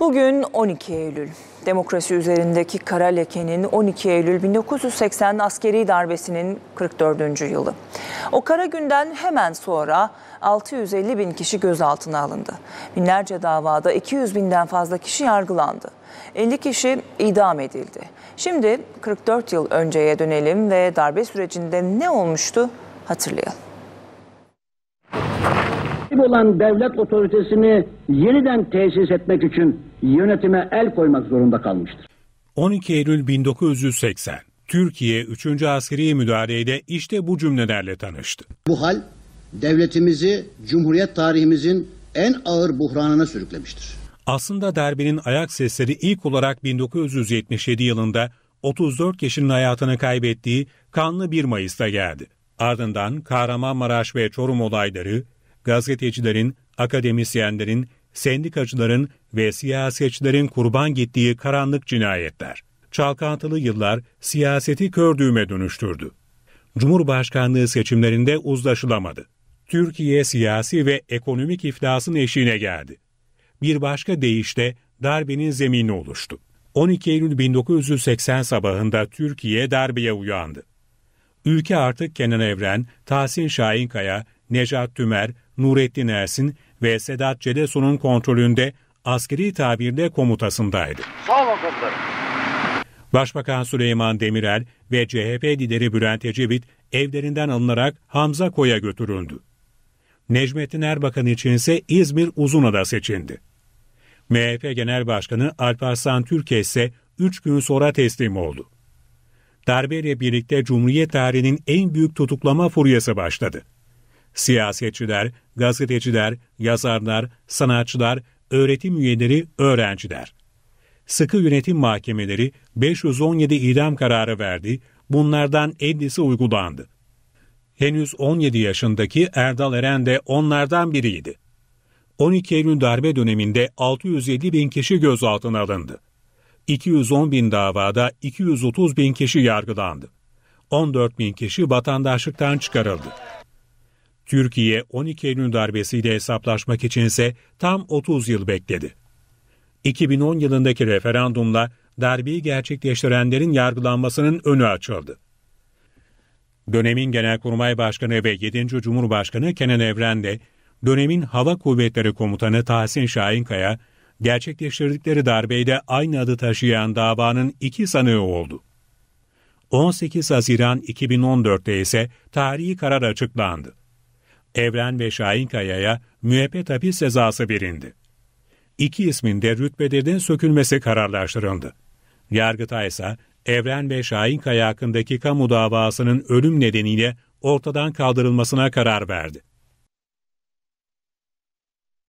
Bugün 12 Eylül. Demokrasi üzerindeki kara lekenin 12 Eylül 1980 askeri darbesinin 44. yılı. O kara günden hemen sonra 650 bin kişi gözaltına alındı. Binlerce davada 200 binden fazla kişi yargılandı. 50 kişi idam edildi. Şimdi 44 yıl önceye dönelim ve darbe sürecinde ne olmuştu hatırlayalım olan devlet otoritesini yeniden tesis etmek için yönetime el koymak zorunda kalmıştır. 12 Eylül 1980 Türkiye 3. Askeri Müdahale'de işte bu cümlelerle tanıştı. Bu hal devletimizi Cumhuriyet tarihimizin en ağır buhranına sürüklemiştir. Aslında darbenin ayak sesleri ilk olarak 1977 yılında 34 yaşının hayatını kaybettiği kanlı 1 Mayıs'ta geldi. Ardından Kahramanmaraş ve Çorum olayları, gazetecilerin, akademisyenlerin, sendikacıların ve siyasetçilerin kurban gittiği karanlık cinayetler, çalkantılı yıllar siyaseti kör düğme dönüştürdü. Cumhurbaşkanlığı seçimlerinde uzlaşılamadı. Türkiye siyasi ve ekonomik iflasın eşiğine geldi. Bir başka deyişle darbenin zemini oluştu. 12 Eylül 1980 sabahında Türkiye darbeye uyandı. Ülke artık Kenan Evren, Tahsin Şahinkaya, Necat Tümer, Nurettin Ersin ve Sedat Cedesu'nun kontrolünde askeri tabirde komutasındaydı. Sağ olun komutanım. Başbakan Süleyman Demirel ve CHP lideri Bülent Ecevit evlerinden alınarak Hamza Koy'a götürüldü. Necmettin Erbakan için ise İzmir Uzunada seçildi. MHP Genel Başkanı Alparslan Türkeş ise 3 gün sonra teslim oldu. Darbeyle birlikte Cumhuriyet tarihinin en büyük tutuklama furyası başladı siyasetçiler, gazeteciler, yazarlar, sanatçılar, öğretim üyeleri, öğrenciler. Sıkı yönetim mahkemeleri 517 idam kararı verdi, bunlardan 50'si uygulandı. Henüz 17 yaşındaki Erdal Eren de onlardan biriydi. 12 Eylül darbe döneminde 607 bin kişi gözaltına alındı. 210 bin davada 230 bin kişi yargılandı. 14 bin kişi vatandaşlıktan çıkarıldı. Türkiye 12 Eylül darbesiyle hesaplaşmak içinse tam 30 yıl bekledi. 2010 yılındaki referandumla darbeyi gerçekleştirenlerin yargılanmasının önü açıldı. Dönemin Genelkurmay Başkanı ve 7. Cumhurbaşkanı Kenan Evren de dönemin Hava Kuvvetleri Komutanı Tahsin Şahinkaya gerçekleştirdikleri darbeyde aynı adı taşıyan davanın iki sanığı oldu. 18 Haziran 2014'te ise tarihi karar açıklandı. Evren ve kayaya müebbet hapis cezası birindi. İki ismin de rütbelerinin sökülmesi kararlaştırıldı. Yargıtay ise Evren ve Şahinkaya hakkındaki kamu davasının ölüm nedeniyle ortadan kaldırılmasına karar verdi.